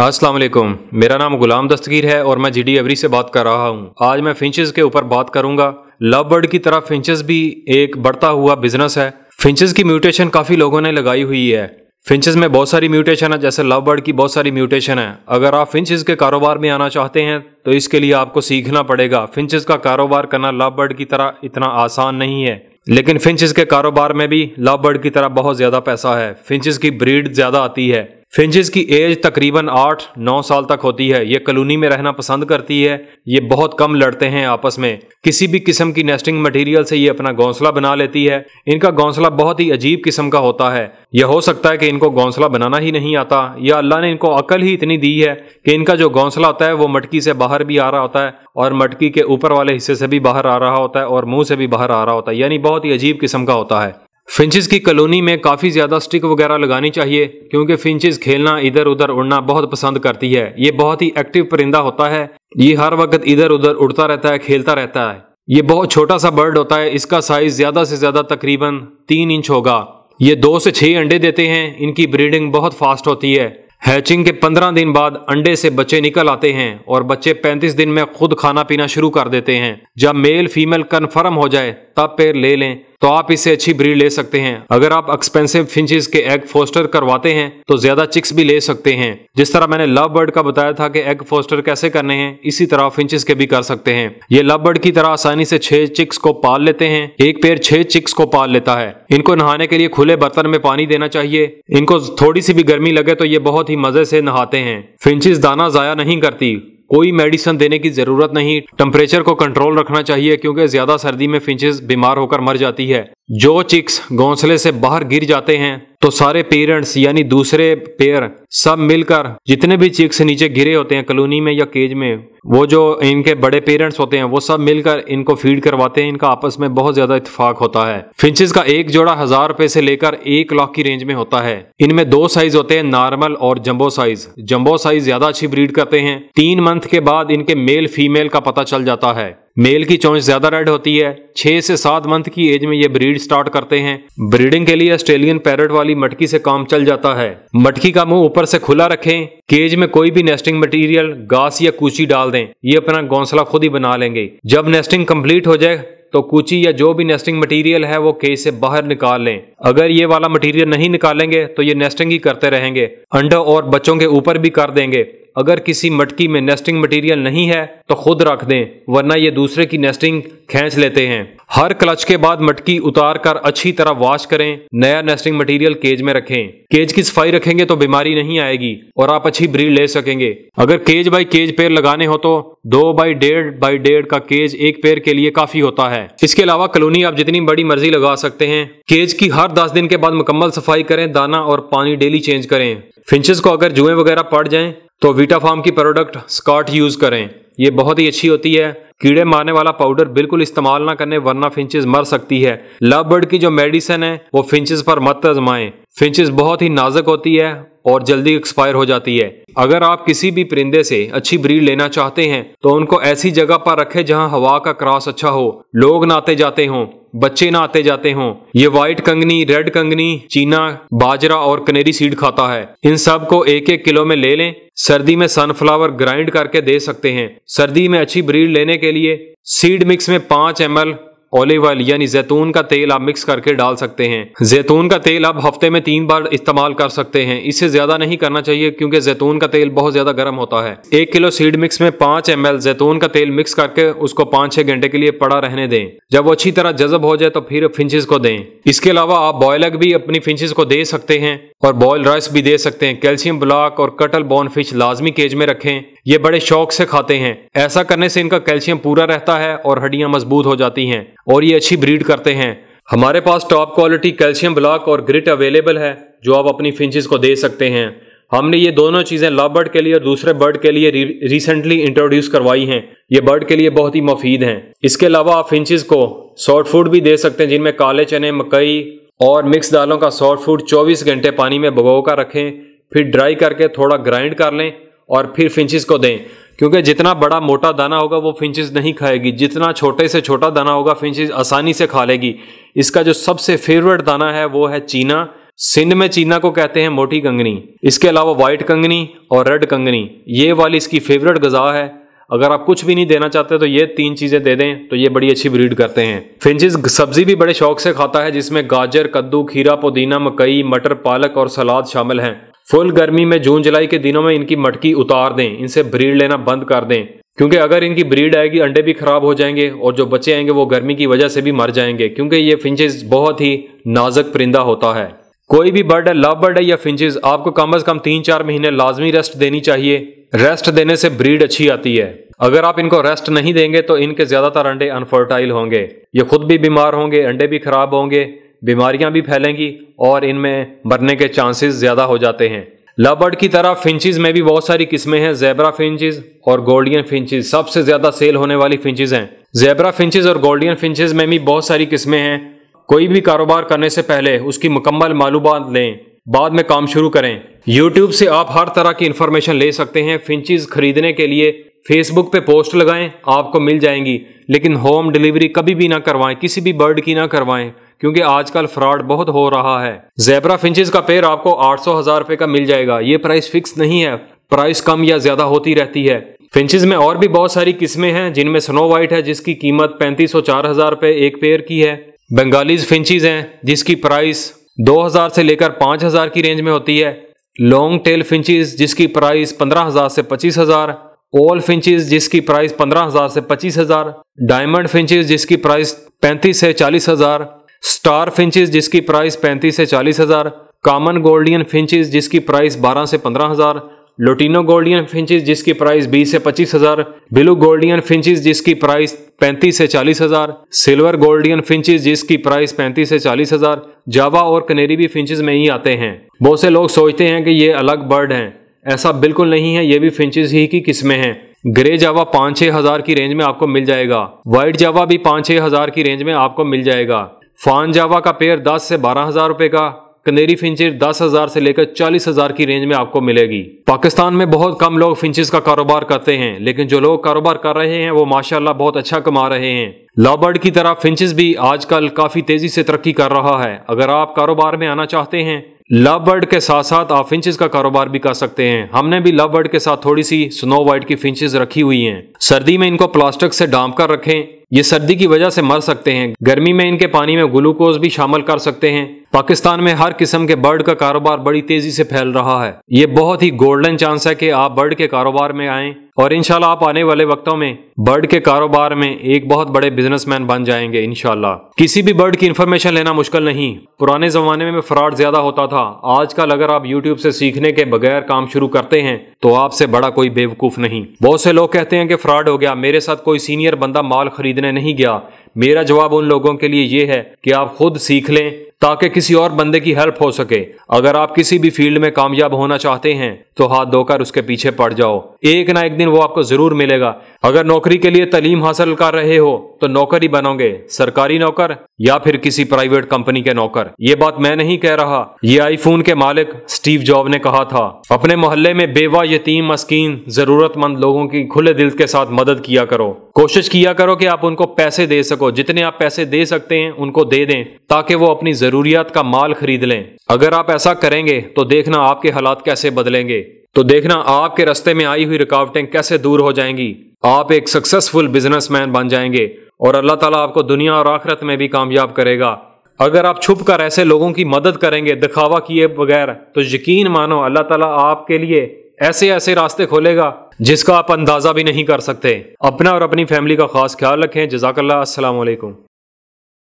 अस्सलाम वालेकुम मेरा नाम गुलाम दस्तगीर है और मैं जीडी एवरी से बात कर रहा हूँ आज मैं फिंचेस के ऊपर बात करूंगा लव बर्ड की तरह फिंचेस भी एक बढ़ता हुआ बिजनेस है फिंचेस की म्यूटेशन काफी लोगों ने लगाई हुई है फिंचेस में बहुत सारी म्यूटेशन है जैसे लव बर्ड की बहुत सारी म्यूटेशन है अगर आप फिंचेस के कारोबार में आना चाहते हैं तो इसके लिए आपको सीखना पड़ेगा फिंचेस का कारोबार करना लव बर्ड की तरह इतना आसान नहीं है लेकिन फिंचेस के कारोबार में भी लव बर्ड की तरह बहुत ज्यादा पैसा है फिंचेस की ब्रीड ज्यादा आती है फिंचज की एज तकरीबन आठ नौ साल तक होती है ये कलोनी में रहना पसंद करती है ये बहुत कम लड़ते हैं आपस में किसी भी किस्म की नेस्टिंग मटेरियल से ये अपना घोंसला बना लेती है इनका घोंसला बहुत ही अजीब किस्म का होता है यह हो सकता है कि इनको घोंसला बनाना ही नहीं आता या अल्लाह ने इनको अकल ही इतनी दी है कि इनका जो घोंसला होता है वो मटकी से बाहर भी आ रहा होता है और मटकी के ऊपर वाले हिस्से से भी बाहर आ रहा होता है और मुंह से भी बाहर आ रहा होता है यानी बहुत ही अजीब किस्म का होता है फिंचज की कॉलोनी में काफ़ी ज़्यादा स्टिक वगैरह लगानी चाहिए क्योंकि फिंचज खेलना इधर उधर उड़ना बहुत पसंद करती है ये बहुत ही एक्टिव परिंदा होता है ये हर वक्त इधर उधर उड़ता रहता है खेलता रहता है ये बहुत छोटा सा बर्ड होता है इसका साइज ज़्यादा से ज़्यादा तकरीबन तीन इंच होगा ये दो से छः अंडे देते हैं इनकी ब्रीडिंग बहुत फास्ट होती है हैचिंग के पंद्रह दिन बाद अंडे से बच्चे निकल आते हैं और बच्चे पैंतीस दिन में खुद खाना पीना शुरू कर देते हैं जब मेल फीमेल कन्फर्म हो जाए तब पैर ले लें तो आप इससे अच्छी ब्रीड ले सकते हैं अगर आप एक्सपेंसिव फिंचेस के एग फोस्टर करवाते हैं तो ज्यादा चिक्स भी ले सकते हैं जिस तरह मैंने लव बर्ड का बताया था कि एग फोस्टर कैसे करने हैं इसी तरह फिंचेस के भी कर सकते हैं ये लव बर्ड की तरह आसानी से छह चिक्स को पाल लेते हैं एक पेड़ छह चिक्स को पाल लेता है इनको नहाने के लिए खुले बर्तन में पानी देना चाहिए इनको थोड़ी सी भी गर्मी लगे तो ये बहुत ही मजे से नहाते हैं फिंचिस दाना जाया नहीं करती कोई मेडिसिन देने की जरूरत नहीं टेम्परेचर को कंट्रोल रखना चाहिए क्योंकि ज्यादा सर्दी में फिंचेस बीमार होकर मर जाती है जो चिक्स घोंसले से बाहर गिर जाते हैं तो सारे पेरेंट्स यानी दूसरे पेयर सब मिलकर जितने भी चीक से नीचे गिरे होते हैं कलोनी में या केज में वो जो इनके बड़े पेरेंट्स होते हैं वो सब मिलकर इनको फीड करवाते हैं इनका आपस में बहुत ज्यादा इतफाक होता है फिंचेस का एक जोड़ा हजार रुपए से लेकर एक लाख की रेंज में होता है इनमें दो साइज होते हैं नॉर्मल और जम्बो साइज जम्बो साइज ज्यादा अच्छी ब्रीड करते हैं तीन मंथ के बाद इनके मेल फीमेल का पता चल जाता है मेल की चोंच ज्यादा रेड होती है छह से सात मंथ की एज में ये ब्रीड स्टार्ट करते हैं ब्रीडिंग के लिए ऑस्ट्रेलियन पैरट वाली मटकी से काम चल जाता है मटकी का मुंह ऊपर से खुला रखें केज में कोई भी नेस्टिंग मटेरियल घास या कूची डाल दें ये अपना घोंसला खुद ही बना लेंगे जब नेस्टिंग कंप्लीट हो जाए तो कूची या जो भी नेस्टिंग मटेरियल है वो केज से बाहर निकाल लें अगर ये वाला मटेरियल नहीं निकालेंगे तो ये नेस्टिंग ही करते रहेंगे अंडों और बच्चों के ऊपर भी कर देंगे अगर किसी मटकी में नेस्टिंग मटेरियल नहीं है तो खुद रख दें वरना ये दूसरे की नेस्टिंग खींच लेते हैं हर क्लच के बाद मटकी उतार कर अच्छी तरह वॉश करें नया नेस्टिंग मटेरियल केज में रखें केज की सफाई रखेंगे तो बीमारी नहीं आएगी और आप अच्छी ब्रीड ले सकेंगे अगर केज बाई केज पेड़ लगाने हो तो दो बाई डेढ़ बाई डेढ़ का केज एक पेड़ के लिए काफी होता है इसके अलावा कलोनी आप जितनी बड़ी मर्जी लगा सकते हैं केज की हर दस दिन के बाद मुकम्मल सफाई करें दाना और पानी डेली चेंज करें फिंचेस को अगर जुएं वगैरह पड़ जाएं तो वीटा फार्म की प्रोडक्ट स्कॉट यूज करें ये बहुत ही अच्छी होती है कीड़े मारने वाला पाउडर बिल्कुल इस्तेमाल ना करने वरना फिंचेस मर सकती है लव बर्ड की जो मेडिसिन है वो फिंचेस पर मत आजमाएं फिंचेस बहुत ही नाजुक होती है और जल्दी एक्सपायर हो जाती है अगर आप किसी भी परिंदे से अच्छी ब्रीड लेना चाहते हैं तो उनको ऐसी जगह पर रखें जहां हवा का क्रॉस अच्छा हो लोग ना आते जाते हों बच्चे ना आते जाते हों ये व्हाइट कंगनी रेड कंगनी चीना बाजरा और कनेरी सीड खाता है इन सब को एक एक किलो में ले लें सर्दी में सनफ्लावर ग्राइंड करके दे सकते हैं सर्दी में अच्छी ब्रीड लेने के लिए सीड मिक्स में पांच एम ऑलिव ऑयल यानी जैतून का तेल आप मिक्स करके डाल सकते हैं जैतून का तेल आप हफ्ते में तीन बार इस्तेमाल कर सकते हैं इससे ज्यादा नहीं करना चाहिए क्योंकि जैतून का तेल बहुत ज्यादा गर्म होता है एक किलो सीड मिक्स में पांच एम जैतून का तेल मिक्स करके उसको पाँच छह घंटे के लिए पड़ा रहने दें जब वो अच्छी तरह जजब हो जाए तो फिर फिंचज को दें इसके अलावा आप एग भी अपनी फिंचज को दे सकते हैं और बॉयल राइस भी दे सकते हैं कैल्शियम ब्लॉक और कटल बोन फिश लाजमी केज में रखें ये बड़े शौक से खाते हैं ऐसा करने से इनका कैल्शियम पूरा रहता है और हड्डियां मजबूत हो जाती हैं और ये अच्छी ब्रीड करते हैं हमारे पास टॉप क्वालिटी कैल्शियम ब्लॉक और ग्रिट अवेलेबल है जो आप अपनी फिंचेस को दे सकते हैं हमने ये दोनों चीज़ें लव बर्ड के लिए और दूसरे बर्ड के लिए री, रिसेंटली इंट्रोड्यूस करवाई हैं ये बर्ड के लिए बहुत ही मफीद हैं इसके अलावा आप फिंचज़ को सॉफ्ट फूड भी दे सकते हैं जिनमें काले चने मकई और मिक्स दालों का सॉफ्ट फूड 24 घंटे पानी में भगो कर रखें फिर ड्राई करके थोड़ा ग्राइंड कर लें और फिर फिंचिस को दें क्योंकि जितना बड़ा मोटा दाना होगा वो फिंचिस नहीं खाएगी जितना छोटे से छोटा दाना होगा फिंचिस आसानी से खा लेगी इसका जो सबसे फेवरेट दाना है वो है चीना सिंध में चीना को कहते हैं मोटी कंगनी इसके अलावा वाइट कंगनी और रेड कंगनी ये वाली इसकी फेवरेट गजा है अगर आप कुछ भी नहीं देना चाहते तो ये तीन चीज़ें दे दें तो ये बड़ी अच्छी ब्रीड करते हैं फिंचिस सब्जी भी बड़े शौक से खाता है जिसमें गाजर कद्दू खीरा पुदीना मकई मटर पालक और सलाद शामिल हैं फुल गर्मी में जून जुलाई के दिनों में इनकी मटकी उतार दें इनसे ब्रीड लेना बंद कर दें क्योंकि अगर इनकी ब्रीड आएगी अंडे भी खराब हो जाएंगे और जो बच्चे आएंगे वो गर्मी की वजह से भी मर जाएंगे क्योंकि ये फिंचेस बहुत ही नाजुक परिंदा होता है कोई भी बर्ड है लव बर्ड है या फिंचेस आपको कम अज कम तीन चार महीने लाजमी रेस्ट देनी चाहिए रेस्ट देने से ब्रीड अच्छी आती है अगर आप इनको रेस्ट नहीं देंगे तो इनके ज्यादातर अंडे अनफर्टाइल होंगे ये खुद भी बीमार होंगे अंडे भी खराब होंगे बीमारियां भी फैलेंगी और इनमें मरने के चांसेस ज़्यादा हो जाते हैं लबर्ड की तरह फिंचज़ में भी बहुत सारी किस्में हैं जेबरा फिंचज़ और गोल्डियन फिंचज़ सबसे ज़्यादा सेल होने वाली फिंचज़ हैं जेबरा फिंचज़ और गोल्डियन फिंचज़ में भी बहुत सारी किस्में हैं कोई भी कारोबार करने से पहले उसकी मुकम्मल मालूम लें बाद में काम शुरू करें यूट्यूब से आप हर तरह की इंफॉर्मेशन ले सकते हैं फिंचज़ खरीदने के लिए फेसबुक पे पोस्ट लगाएं आपको मिल जाएंगी लेकिन होम डिलीवरी कभी भी ना करवाएं किसी भी बर्ड की ना करवाएं क्योंकि आजकल फ्रॉड बहुत हो रहा है जेबरा फिंचेस का पेड़ आपको आठ सौ हजार रुपए का मिल जाएगा ये प्राइस फिक्स नहीं है प्राइस कम या ज्यादा होती रहती है फिंचेस में और भी बहुत सारी किस्में हैं जिनमें स्नो वाइट है जिसकी कीमत पैंतीस सौ चार हजार रुपए एक पेड़ की है बंगालीज फिंचज हैं जिसकी प्राइस हजार से लेकर हजार की रेंज में होती है लॉन्ग टेल फिंच जिसकी प्राइस हजार से हजार ओल फिंचेस जिसकी प्राइस 15000 से 25000 डायमंड फिंचेस जिसकी प्राइस 35 से 40000 स्टार फिंचेस जिसकी प्राइस पैंतीस से चालीस हज़ार कॉमन गोल्डियन फिंचेस जिसकी प्राइस बारह से पंद्रह हज़ार लोटिनो गोल्डियन फिंचेस जिसकी प्राइस बीस से पच्चीस हज़ार ब्लू गोल्डियन फिंचेस जिसकी प्राइस पैंतीस से चालीस हज़ार सिल्वर गोल्डियन फिंचेस जिसकी प्राइस पैंतीस से चालीस हज़ार जावा और कनेरी भी फिंचेस में ही आते हैं बहुत से लोग सोचते हैं कि ये अलग बर्ड हैं ऐसा बिल्कुल नहीं है ये भी फिंचेस ही की किस्में हैं ग्रे जावा पाँच छः हज़ार की रेंज में आपको मिल जाएगा वाइट जावा भी पाँच छः हज़ार की रेंज में आपको मिल जाएगा फान जावा का पेयर दस से बारह हजार रुपए का कनेरी फिंचर दस हजार से लेकर चालीस हजार की रेंज में आपको मिलेगी पाकिस्तान में बहुत कम लोग फिंचेस का कारोबार करते हैं लेकिन जो लोग कारोबार कर रहे हैं वो माशाल्लाह बहुत अच्छा कमा रहे हैं लॉबर्ड की तरह फिंचेस भी आजकल काफी तेजी से तरक्की कर रहा है अगर आप कारोबार में आना चाहते हैं लव बर्ड के साथ साथ आप फिंचेस का कारोबार भी कर सकते हैं हमने भी लव बर्ड के साथ थोड़ी सी स्नो वाइट की फिंचेस रखी हुई हैं सर्दी में इनको प्लास्टिक से डांप कर रखें ये सर्दी की वजह से मर सकते हैं गर्मी में इनके पानी में ग्लूकोज भी शामिल कर सकते हैं पाकिस्तान में हर किस्म के बर्ड का कारोबार बड़ी तेजी से फैल रहा है ये बहुत ही गोल्डन चांस है कि आप बर्ड के कारोबार में आएं और इनशाला आप आने वाले वक्तों में बर्ड के कारोबार में एक बहुत बड़े बिजनेसमैन बन जाएंगे इनशाला किसी भी बर्ड की इन्फॉर्मेशन लेना मुश्किल नहीं पुराने जमाने में फ्रॉड ज्यादा होता था आजकल अगर आप यूट्यूब से सीखने के बगैर काम शुरू करते हैं तो आपसे बड़ा कोई बेवकूफ नहीं बहुत से लोग कहते हैं कि फ्रॉड हो गया मेरे साथ कोई सीनियर बंदा माल खरीदने नहीं गया मेरा जवाब उन लोगों के लिए ये है कि आप खुद सीख लें ताकि किसी और बंदे की हेल्प हो सके अगर आप किसी भी फील्ड में कामयाब होना चाहते हैं तो हाथ धोकर उसके पीछे पड़ जाओ एक ना एक दिन वो आपको जरूर मिलेगा अगर नौकरी के लिए तलीम हासिल कर रहे हो तो नौकर ही बनोगे सरकारी नौकर या फिर किसी प्राइवेट कंपनी के नौकर ये बात मैं नहीं कह रहा ये आईफोन के मालिक स्टीव जॉब ने कहा था अपने मोहल्ले में बेवा यतीम मस्किन जरूरतमंद लोगों की खुले दिल के साथ मदद किया करो कोशिश किया करो कि आप उनको पैसे दे सको जितने आप पैसे दे सकते हैं उनको दे दें ताकि वो अपनी जरूरियात का माल खरीद लें अगर आप ऐसा करेंगे तो देखना आपके हालात कैसे बदलेंगे तो देखना आपके रास्ते में आई हुई रुकावटें कैसे दूर हो जाएंगी आप एक सक्सेसफुल बिजनेसमैन बन जाएंगे और अल्लाह ताला आपको दुनिया और आखिरत में भी कामयाब करेगा अगर आप छुप कर ऐसे लोगों की मदद करेंगे दिखावा किए बगैर तो यकीन मानो अल्लाह ताला आपके लिए ऐसे ऐसे रास्ते खोलेगा जिसका आप अंदाजा भी नहीं कर सकते अपना और अपनी फैमिली का खास ख्याल रखें जजाकल्ला असलम